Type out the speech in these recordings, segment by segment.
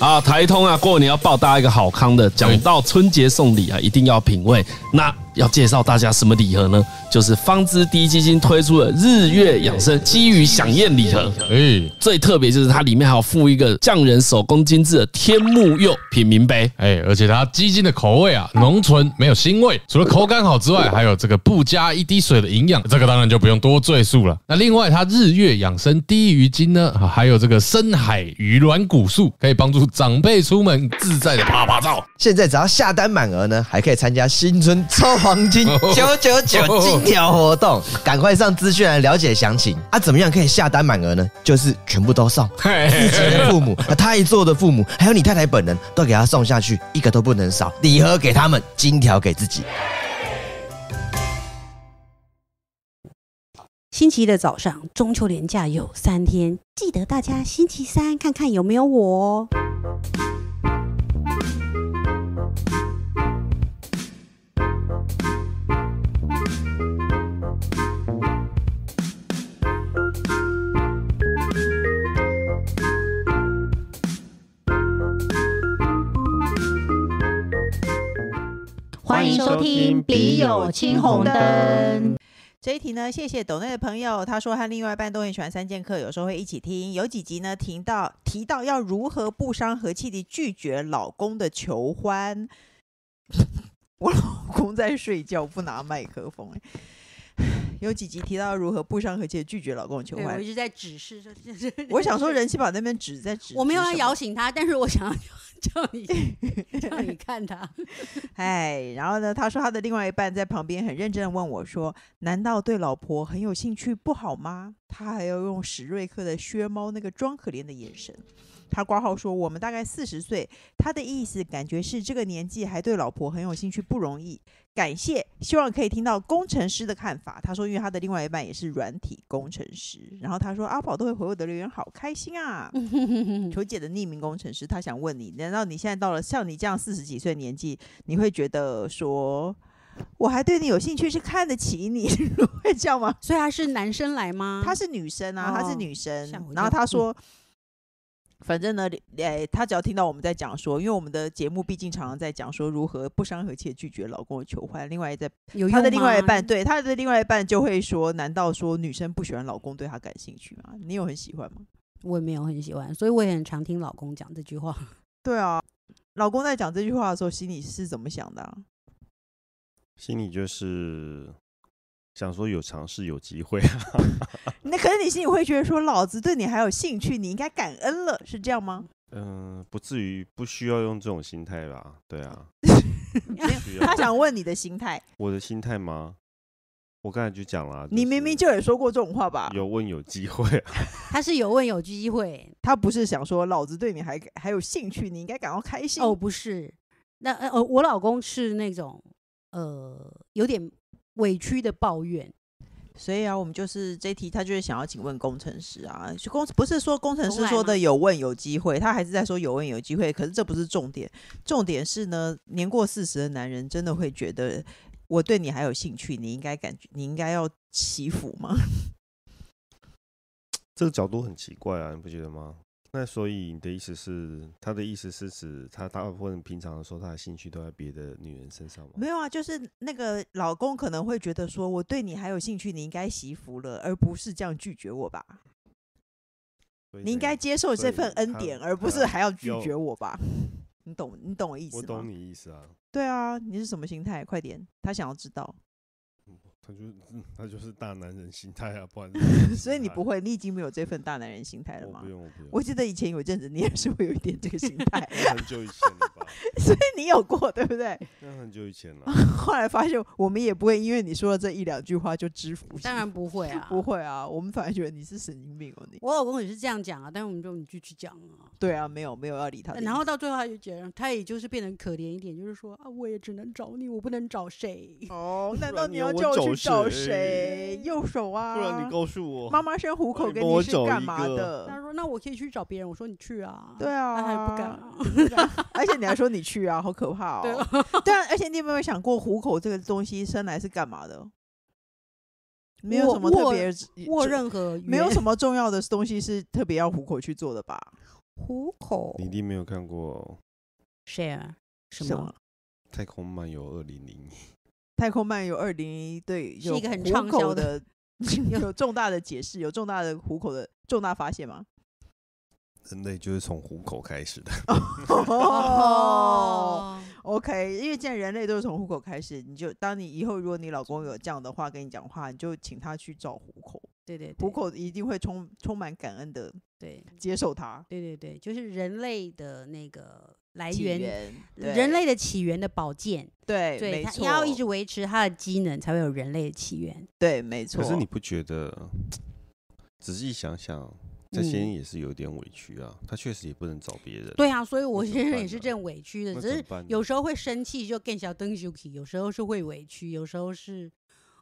啊，台通啊，过年要报大家一个好康的。讲到春节送礼啊，一定要品味。那要介绍大家什么礼盒呢？就是方知第一基金推出的日月养生鲫鱼享宴礼盒，哎，最特别就是它里面还有附一个匠人手工精致的天目釉品茗杯，哎，而且它基金的口味啊浓醇，没有腥味，除了口感好之外，还有这个不加一滴水的营养，这个当然就不用多赘述了。那另外它日月养生第一鱼精呢，还有这个深海鱼卵骨素，可以帮助长辈出门自在的啪啪照。现在只要下单满额呢，还可以参加新春抽黄金 九九九进。条活动，赶快上资讯来了解详情啊！怎么样可以下单满额呢？就是全部都送自己 的父母、太 太做的父母，还有你太太本人，都给他送下去，一个都不能少。礼盒给他们，金条给自己。星期一的早上，中秋连假有三天，记得大家星期三看看有没有我哦。欢迎收听《笔有青红灯》这一题呢，谢谢抖内的朋友，他说和另外一半都很喜欢《三剑客》，有时候会一起听，有几集呢，提到提到要如何不伤和气的拒绝老公的求欢。我老公在睡觉，不拿麦克风。有几集提到如何不伤和气拒绝老公求婚？我一直在指示说，我想说人气宝那边只在指。我没有要摇醒他，但是我想要叫你叫你看他。哎，然后呢，他说他的另外一半在旁边很认真的问我说：“难道对老婆很有兴趣不好吗？”他还要用史瑞克的靴猫那个装可怜的眼神。他挂号说我们大概四十岁，他的意思感觉是这个年纪还对老婆很有兴趣不容易。感谢，希望可以听到工程师的看法。他说因为他的另外一半也是软体工程师。然后他说阿宝都会回我的留言，好开心啊。求解的匿名工程师，他想问你，难道你现在到了像你这样四十几岁年纪，你会觉得说？我还对你有兴趣，是看得起你，会叫吗？所以他是男生来吗？他是女生啊，他是女生。然后他说：“反正呢，哎，他只要听到我们在讲说，因为我们的节目毕竟常常在讲说如何不伤和气拒绝老公的求婚。另外，在他的另外一半，对他的另外一半就会说：‘难道说女生不喜欢老公对她感兴趣吗？’你有很喜欢吗？我也没有很喜欢，所以我也很常听老公讲这句话。对啊，老公在讲这句话的时候，心里是怎么想的？”心里就是想说有尝试有机会啊，那可是你心里会觉得说老子对你还有兴趣，你应该感恩了，是这样吗？嗯，不至于不需要用这种心态吧？对啊，他想问你的心态，我的心态吗？我刚才就讲了，你明明就也说过这种话吧？有问有机会，他是有问有机会，他不是想说老子对你还还有兴趣，你应该感到开心哦？不是，那呃我老公是那种。呃，有点委屈的抱怨，所以啊，我们就是这题，他就是想要请问工程师啊，工不是说工程师说的有问有机会，他还是在说有问有机会，可是这不是重点，重点是呢，年过四十的男人真的会觉得我对你还有兴趣，你应该感觉你应该要祈福吗？这个角度很奇怪啊，你不觉得吗？那所以你的意思是，他的意思是指他大部分平常的时候，他的兴趣都在别的女人身上吗？没有啊，就是那个老公可能会觉得说，我对你还有兴趣，你应该惜福了，而不是这样拒绝我吧。你应该接受这份恩典，而不是还要拒绝我吧？你懂，你懂我意思吗？我懂你意思啊。对啊，你是什么心态？快点，他想要知道。就嗯，那就是大男人心态啊，不然。所以你不会，你已经没有这份大男人心态了吗？我不用，我不用。我记得以前有一阵子，你也是会有一点这个心态。很久以前了吧？所以你有过，对不对？那很久以前了。后来发现，我们也不会因为你说的这一两句话就支付。当然不会啊，不会啊，我们反而觉得你是神经病哦。你我老公也是这样讲啊，但是我们就你继续讲啊。对啊，没有没有要理他。然后到最后他就觉得，他也就是变得可怜一点，就是说啊，我也只能找你，我不能找谁。哦，难道你要叫我去？找谁？右手啊！不然你告诉我，妈妈生虎口给你是干嘛的？他说：“那我可以去找别人。”我说：“你去啊！”对啊，他还不敢。而且你还说你去啊，好可怕哦！对啊，对啊。而且你有没有想过，虎口这个东西生来是干嘛的？没有什么特别握任何，没有什么重要的东西是特别要虎口去做的吧？虎口，你一定没有看过《Share》什么《太空漫游二零零一》。太空漫游二零一，对，是一个很畅销的，有重大的解释，有重大的虎口的重大发现吗？人类就是从虎口开始的。哦，OK，因为现在人类都是从虎口开始。你就当你以后如果你老公有这样的话跟你讲话，你就请他去找虎口。对对，虎口一定会充充满感恩的。对，接受他。对对对，就是人类的那个。来源人类的起源的宝剑，对，对，错，要一直维持它的机能，才会有人类的起源。对，没错。可是你不觉得，仔细想想，些人也是有点委屈啊。他确实也不能找别人。对啊，所以我先生也是这样委屈的，只是有时候会生气，就更小登休有时候是会委屈，有时候是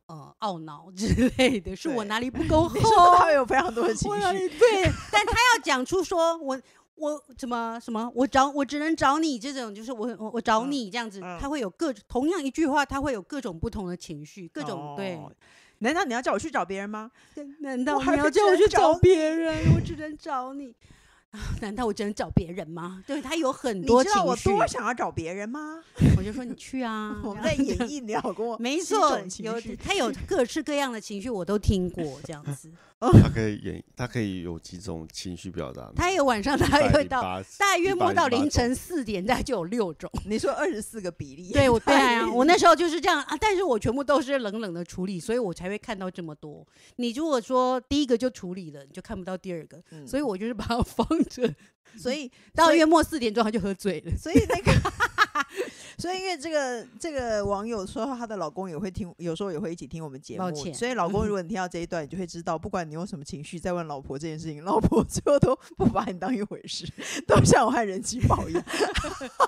呃懊恼 之类的。是我哪里不够好？他有非常多的情绪，对，但他要讲出说，我。我怎么什么？我找我只能找你，这种就是我我我找你这样子，他会有各同样一句话，他会有各种不同的情绪，各种对。难道你要叫我去找别人吗？难道你要叫我去找别人？我只能找你。难道我只能找别人吗？对他有很多，你知道我多想要找别人吗？我就说你去啊，我们在演绎聊过。没错，有他有各式各样的情绪，我都听过这样子。他可以演，他可以有几种情绪表达。他有晚上，他会到大约摸到凌晨四点，大概就有六种。你说二十四个比例，对我 对啊，我那时候就是这样啊。但是我全部都是冷冷的处理，所以我才会看到这么多。你如果说第一个就处理了，你就看不到第二个。所以我就是把它放着。所以到月末四点钟，他就喝醉了。所以那个。所以，因为这个这个网友说，她的老公也会听，有时候也会一起听我们节目。所以，老公如果你听到这一段，你就会知道，不管你用什么情绪在问老婆这件事情，老婆 最后都不把你当一回事，都像我和人气宝一样，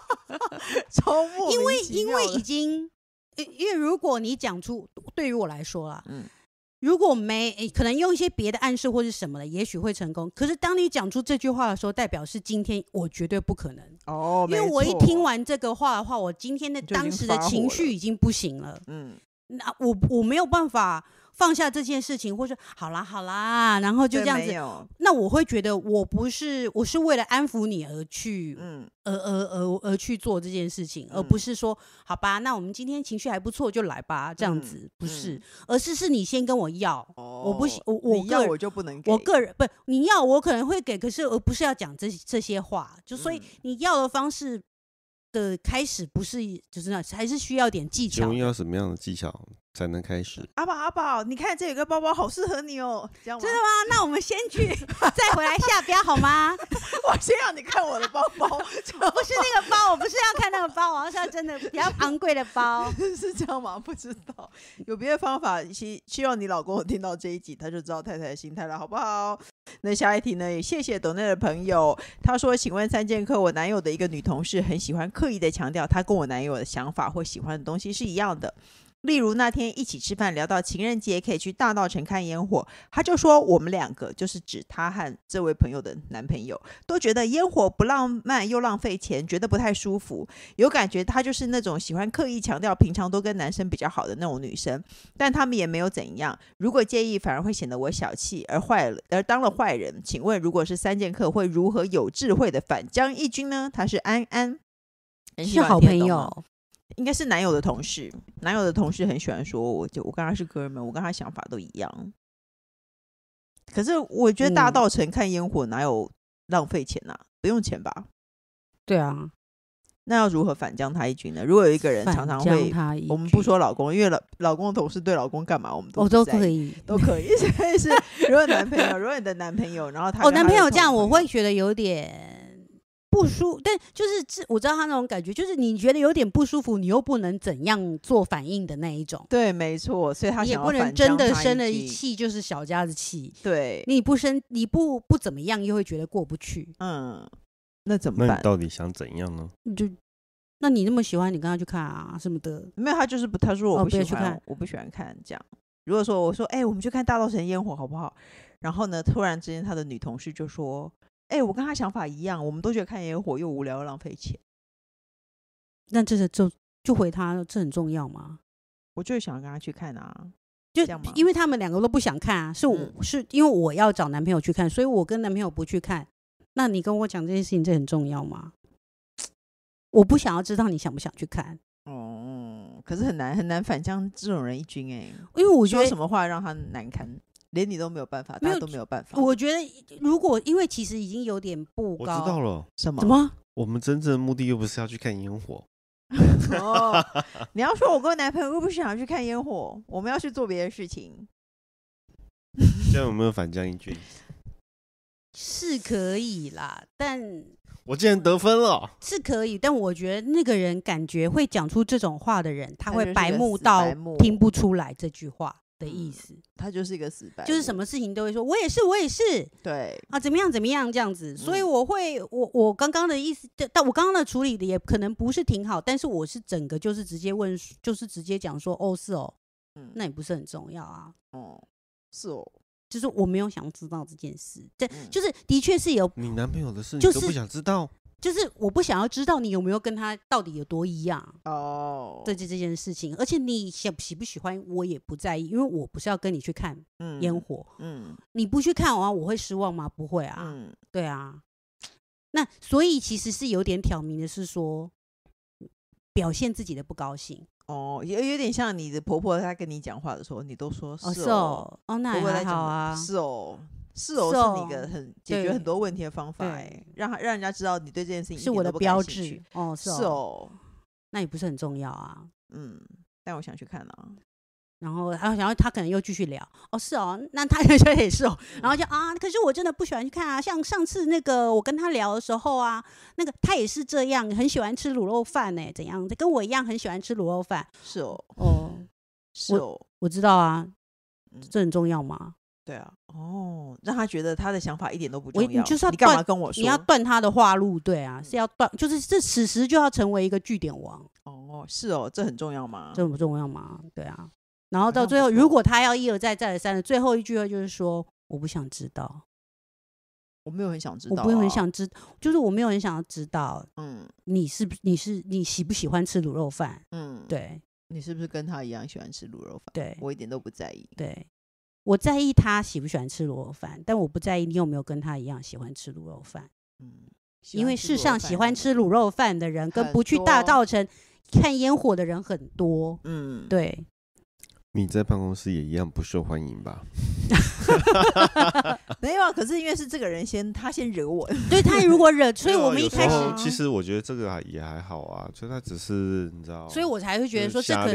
超莫因为因为已经，因为如果你讲出，对于我来说啊，嗯。如果没可能用一些别的暗示或者什么的，也许会成功。可是当你讲出这句话的时候，代表是今天我绝对不可能哦，因为我一听完这个话的话，我今天的当时的情绪已经不行了。嗯，那我我没有办法。放下这件事情，或是好啦好啦，然后就这样子。那我会觉得我不是我是为了安抚你而去，嗯，而而而而去做这件事情，而不是说好吧，那我们今天情绪还不错就来吧这样子，不是，而是是你先跟我要，我不行，我要我就不能，我个人不是你要我可能会给，可是而不是要讲这这些话，就所以你要的方式。的开始不是就是那还是需要点技巧。需要什么样的技巧才能开始？阿宝阿宝，你看这有个包包，好适合你哦，真的吗？那我们先去，再回来下标好吗？我先让你看我的包包，不是那个包，我不是要看那个包，我要看真的比较昂贵的包，是这样吗？不知道，有别的方法，希希望你老公听到这一集，他就知道太太的心态了，好不好？那下一题呢？也谢谢董内的朋友，他说：“请问三剑客，我男友的一个女同事很喜欢刻意的强调，她跟我男友的想法或喜欢的东西是一样的。”例如那天一起吃饭，聊到情人节可以去大稻城看烟火，他就说我们两个就是指他和这位朋友的男朋友，都觉得烟火不浪漫又浪费钱，觉得不太舒服。有感觉他就是那种喜欢刻意强调平常都跟男生比较好的那种女生，但他们也没有怎样。如果介意，反而会显得我小气而坏了，而当了坏人。请问如果是三剑客，会如何有智慧的反将一军呢？他是安安，是好朋友。应该是男友的同事，男友的同事很喜欢说，我就我跟他是哥们，我跟他想法都一样。可是我觉得大道城看烟火哪有浪费钱呐？不用钱吧？对啊，那要如何反将他一军呢？如果有一个人常常会，我们不说老公，因为老老公的同事对老公干嘛，我们都都可以，都可以。所以是，如果男朋友，如果你的男朋友，然后他，我男朋友这样，我会觉得有点。不舒，但就是这，我知道他那种感觉，就是你觉得有点不舒服，你又不能怎样做反应的那一种。对，没错，所以他也不能真的生了一气，就是小家子气。对，你不生，你不不怎么样，又会觉得过不去。嗯，那怎么？那你到底想怎样呢？就，那你那么喜欢，你跟他去看啊什么的？没有，他就是他说我不喜欢看，我不喜欢看这样。如果说我说，哎，我们去看大稻城烟火好不好？然后呢，突然之间他的女同事就说。哎，我跟他想法一样，我们都觉得看烟火又无聊又浪费钱。那这是就就回他，这很重要吗？我就是想跟他去看啊，就因为他们两个都不想看啊，是是因为我要找男朋友去看，所以我跟男朋友不去看。那你跟我讲这件事情，这很重要吗？我不想要知道你想不想去看。哦，可是很难很难反将这种人一军哎，因为我说什么话让他难堪。连你都没有办法，大家都没有办法。我觉得，如果因为其实已经有点不高，我知道了什么？我们真正的目的又不是要去看烟火。哦，你要说，我跟我男朋友又不是想去看烟火，我们要去做别的事情。现在有没有反将一军？是可以啦，但我既然得分了，是可以，但我觉得那个人感觉会讲出这种话的人，他会白目到听不出来这句话。的意思，他就是一个死板，就是什么事情都会说我也是，我也是，对啊，怎么样怎么样这样子，所以我会我我刚刚的意思，但我刚刚的处理的也可能不是挺好，但是我是整个就是直接问，就是直接讲说，哦是哦，嗯，那也不是很重要啊，哦，是哦，就是我没有想知道这件事，对，就是的确是有你男朋友的事，就是不想知道。就是我不想要知道你有没有跟他到底有多一样哦，这这这件事情，而且你想喜不喜欢我也不在意，因为我不是要跟你去看烟火，嗯，你不去看完我会失望吗？不会啊，嗯，对啊，那所以其实是有点挑明的是说，表现自己的不高兴哦，有有点像你的婆婆，她跟你讲话的时候，你都说是哦，哦，那很好啊，是哦。是哦，是那个很解决很多问题的方法哎，让让让人家知道你对这件事情是我的标志哦，是哦，那也不是很重要啊，嗯，但我想去看了，然后然后他可能又继续聊，哦是哦，那他现在也是哦，然后就啊，可是我真的不喜欢去看啊，像上次那个我跟他聊的时候啊，那个他也是这样，很喜欢吃卤肉饭诶，怎样的跟我一样很喜欢吃卤肉饭，是哦，哦，是哦，我知道啊，这很重要吗？对啊，哦，让他觉得他的想法一点都不重要。你干嘛跟我说？你要断他的话路，对啊，是要断，就是这此时就要成为一个据点王。哦，是哦，这很重要吗？这不重要吗？对啊，然后到最后，如果他要一而再、再而三的，最后一句话就是说：“我不想知道。”我没有很想知道，我不会很想知道，就是我没有很想要知道。嗯，你是不？你是你喜不喜欢吃卤肉饭？嗯，对，你是不是跟他一样喜欢吃卤肉饭？对我一点都不在意。对。我在意他喜不喜欢吃卤肉饭，但我不在意你有没有跟他一样喜欢吃卤肉饭。嗯，因为世上喜欢吃卤肉饭的人，跟不去大稻城看烟火的人很多。嗯，对。你在办公室也一样不受欢迎吧？没有，啊，可是因为是这个人先，他先惹我，对他如果惹，所以我们一开始其实我觉得这个也还好啊，所以他只是你知道，所以我才会觉得说这可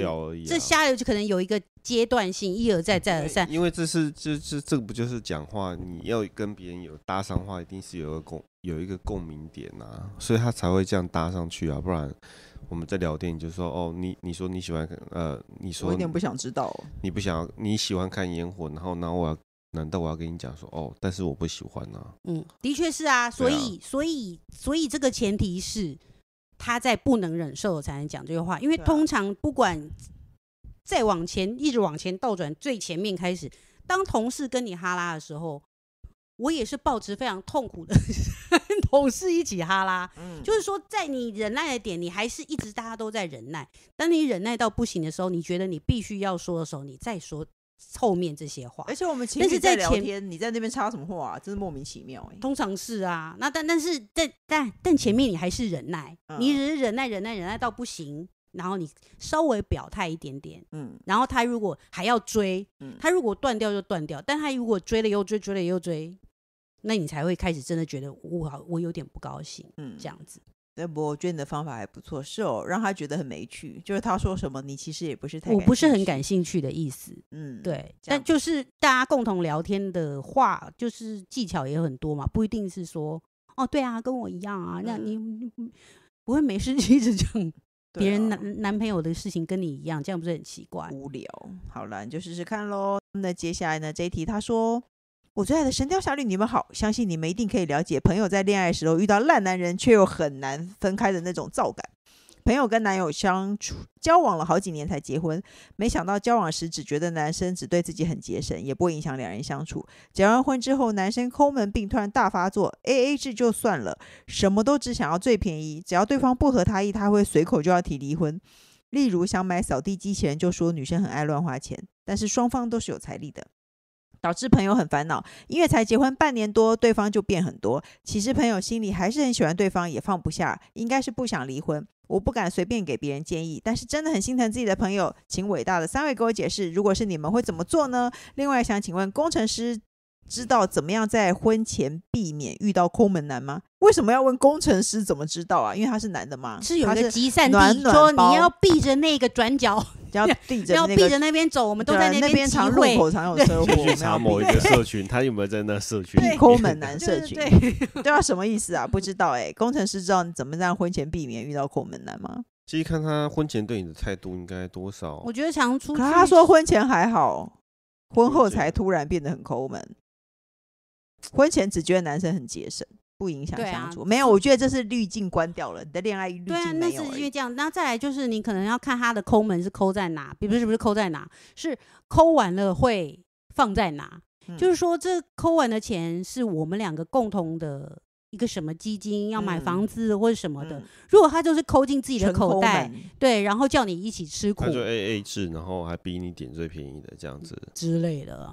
这瞎聊就可能有一个阶段性，一而再，再而三。因为这是这这这个不就是讲话？你要跟别人有搭上话，一定是有个共有一个共鸣点呐，所以他才会这样搭上去啊，不然。我们在聊天，你就说哦，你你说你喜欢呃，你说我有点不想知道，你不想要你喜欢看烟火，然后那我要难道我要跟你讲说哦，但是我不喜欢呢？嗯，的确是啊，所以所以所以这个前提是他在不能忍受才能讲这句话，因为通常不管再往前一直往前倒转最前面开始，当同事跟你哈拉的时候。我也是抱持非常痛苦的 同事一起哈拉，嗯，就是说，在你忍耐的点，你还是一直大家都在忍耐。当你忍耐到不行的时候，你觉得你必须要说的时候，你再说后面这些话。而且我们但是在聊天，你在那边插什么话啊？真是莫名其妙哎。通常是啊，那但但是但但但前面你还是忍耐，你忍忍耐忍耐忍耐到不行，然后你稍微表态一点点，嗯，然后他如果还要追，嗯，他如果断掉就断掉，但他如果追了又追，追了又追。那你才会开始真的觉得我我有点不高兴，嗯，这样子。那不，我觉得你的方法还不错，是哦，让他觉得很没趣，就是他说什么，你其实也不是太，我不是很感兴趣的意思，嗯，对。但就是大家共同聊天的话，就是技巧也很多嘛，不一定是说哦，对啊，跟我一样啊，那你你不会没事一直讲 别人男男朋友的事情跟你一样，这样不是很奇怪、无聊？好了，你就试试看喽。那接下来呢？这一题他说。我最爱的《神雕侠侣》，你们好。相信你们一定可以了解，朋友在恋爱时候遇到烂男人，却又很难分开的那种燥感。朋友跟男友相处交往了好几年才结婚，没想到交往时只觉得男生只对自己很节省，也不影响两人相处。结完婚之后，男生抠门病突然大发作，A A 制就算了，什么都只想要最便宜，只要对方不合他意，他会随口就要提离婚。例如想买扫地机器人，就说女生很爱乱花钱，但是双方都是有财力的。导致朋友很烦恼，因为才结婚半年多，对方就变很多。其实朋友心里还是很喜欢对方，也放不下，应该是不想离婚。我不敢随便给别人建议，但是真的很心疼自己的朋友，请伟大的三位给我解释，如果是你们会怎么做呢？另外想请问工程师。知道怎么样在婚前避免遇到抠门男吗？为什么要问工程师怎么知道啊？因为他是男的吗？是有一个集散地说你要避着那个转角，要避 着那边走。我们都在那边常口常有车祸。去查某一个社群，他有没有在那社 群？抠门男社群？对啊，什么意思啊？不知道哎。工程师知道你怎么让婚前避免遇到抠门男吗？其实看他婚前对你的态度应该多少。我觉得常出，可他说婚前还好，婚后才突然变得很抠门。婚前只觉得男生很节省，不影响相处。没有，我觉得这是滤镜关掉了。你的恋爱滤镜没有。那是因为这样。那再来就是，你可能要看他的抠门是抠在哪，比如是不是抠在哪，是抠完了会放在哪？就是说，这抠完的钱是我们两个共同的一个什么基金，要买房子或者什么的。如果他就是抠进自己的口袋，对，然后叫你一起吃苦，他 A A 制，然后还比你点最便宜的这样子之类的。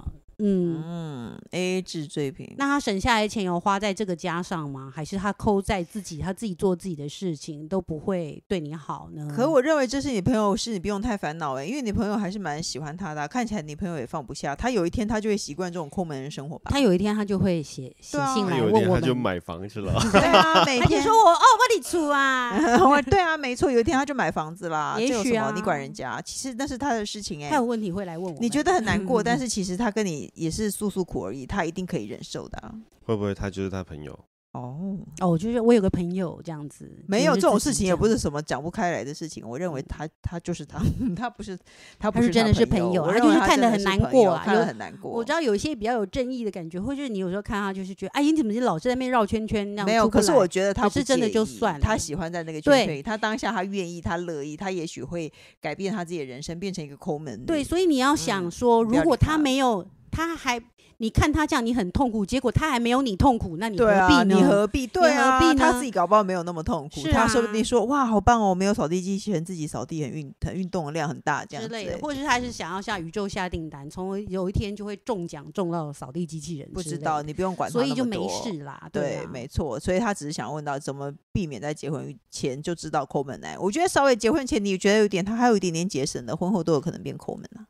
嗯嗯，A A 制最宜。那他省下来的钱有花在这个家上吗？还是他抠在自己，他自己做自己的事情，都不会对你好呢？可我认为这是你朋友，是你不用太烦恼哎，因为你朋友还是蛮喜欢他的，看起来你朋友也放不下他。有一天他就会习惯这种抠门人生活吧？他有一天他就会写写信来问我，就买房去了。对啊，每天说我哦，帮你出啊？对啊，没错，有一天他就买房子啦。也许啊，你管人家，其实那是他的事情哎。他有问题会来问我。你觉得很难过，但 是其实他跟你。也是诉诉苦而已，他一定可以忍受的。会不会他就是他朋友？哦哦，就是我有个朋友这样子，没有这种事情，也不是什么讲不开来的事情。我认为他他就是他，他不是 他不是真的是朋友，他就是看得很难过，看得很难过。我知道有一些比较有正义的感觉，或者你有时候看他就是觉得，哎，你怎么就老是在那绕圈圈那样？没有，可是我觉得他是真的就算，他喜欢在那个圈圈。对，他当下他愿意，他乐意，他也许会改变他自己的人生，变成一个抠门。对，所以你要想说，如果他没有。他还，你看他这样，你很痛苦，结果他还没有你痛苦，那你何必呢？你何必？对啊，他自己搞不好没有那么痛苦，他说不定说哇，好棒哦，没有扫地机器人，自己扫地很运，很运动的量很大，这样之类的。或者是他是想要下宇宙下订单，从有一天就会中奖中到扫地机器人，不知道你不用管他，所以就没事啦。对，没错，所以他只是想问到怎么避免在结婚前就知道抠门呢？我觉得稍微结婚前你觉得有点，他还有一点点节省的，婚后都有可能变抠门啊。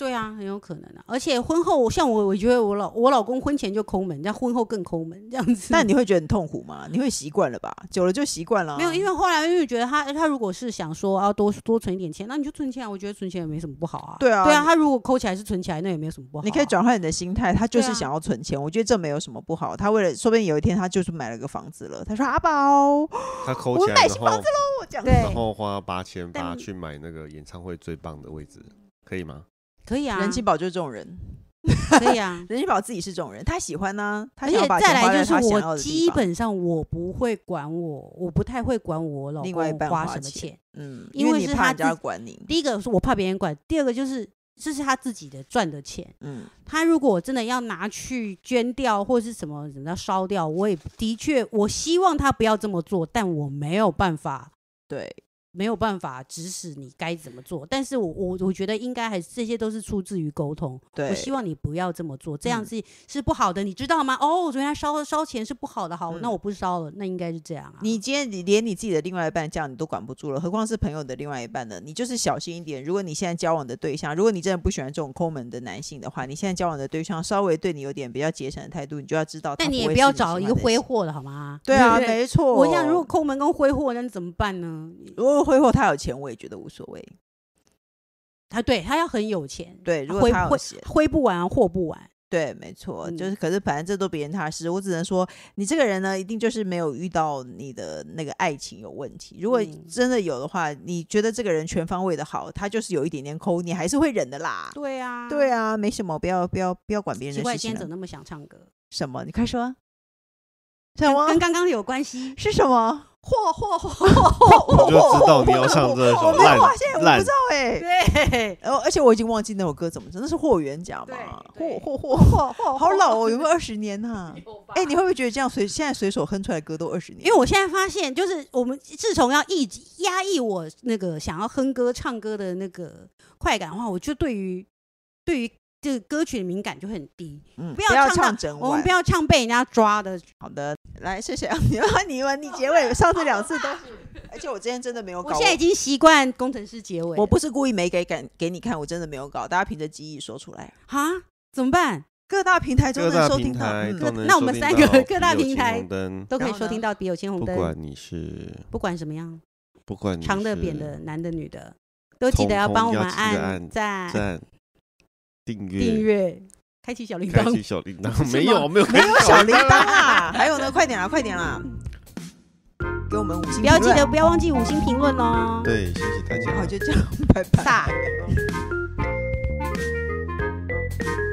对啊，很有可能啊。而且婚后，像我，我觉得我老我老公婚前就抠门，人家婚后更抠门，这样子。那 你会觉得很痛苦吗？你会习惯了吧？久了就习惯了。没有，因为后来因为觉得他他如果是想说啊多多存一点钱，那你就存钱。我觉得存钱也没什么不好啊。对啊。对啊，他如果抠起来是存起来，那也没有什么不好。你可以转换你的心态，他就是想要存钱，我觉得这没有什么不好。他为了说不定有一天他就是买了个房子了。他说阿宝，他抠起来，我买新房子喽。然后花八千八去买那个演唱会最棒的位置，可以吗？可以啊，任清宝就是这种人。可以啊，任 清宝自己是这种人，他喜欢呢，他想把来就是我基本上我不会管我，我不太会管我老公花什么钱。嗯，因为是他管你。第一个是我怕别人管，第二个就是这是他自己的赚的钱。嗯，他如果真的要拿去捐掉或者是什么，人家烧掉，我也的确我希望他不要这么做，但我没有办法。对。没有办法指使你该怎么做，但是我我我觉得应该还是这些都是出自于沟通。对我希望你不要这么做，这样子是不好的，你知道吗？哦，昨天他烧烧钱是不好的，好，那我不烧了，那应该是这样啊。你今天你连你自己的另外一半这样你都管不住了，何况是朋友的另外一半呢？你就是小心一点。如果你现在交往的对象，如果你真的不喜欢这种抠门的男性的话，你现在交往的对象稍微对你有点比较节省的态度，你就要知道。但你也不要找一个挥霍的好吗？对啊，没错。我现在如果抠门跟挥霍，那怎么办呢？如果挥霍他有钱，我也觉得无所谓。他对他要很有钱，对，如果他有钱，挥不完，霍不完，对，没错，就是。可是反正这都别人的事，我只能说，你这个人呢，一定就是没有遇到你的那个爱情有问题。如果真的有的话，你觉得这个人全方位的好，他就是有一点点抠，你还是会忍的啦。对啊，对啊，没什么，不要不要不要管别人。奇怪，天么那么想唱歌，什么？你快说。小汪跟刚刚有关系是什么？嚯嚯嚯嚯！嚯嚯，我就知道你要唱这首。我发现在我不知道哎。对，而而且我已经忘记那首歌怎么唱，那是霍元甲嘛？霍霍霍霍霍，好老哦，有没有二十年呐？哎，你会不会觉得这样随现在随手哼出来歌都二十年？因为我现在发现，就是我们自从要一直压抑我那个想要哼歌、唱歌的那个快感的话，我就对于对于。个歌曲的敏感就很低，不要唱整，我们不要唱被人家抓的。好的，来，谢谢啊！你问你问，你结尾上次两次都是，而且我今天真的没有。我现在已经习惯工程师结尾，我不是故意没给敢给你看，我真的没有搞。大家凭着记忆说出来哈，怎么办？各大平台都能收听到，那我们三个各大平台都可以收听到。别有青红灯，不管你是不管什么样，不管长的、扁的、男的、女的，都记得要帮我们按赞赞。订阅，订阅，开启小铃铛，开启小铃铛，没有，没有，没有小铃铛啊！还有呢，快点啦，快点啦，给我们五星，不要记得，不要忘记五星评论哦。对，谢谢大家，好，就这样，拜拜。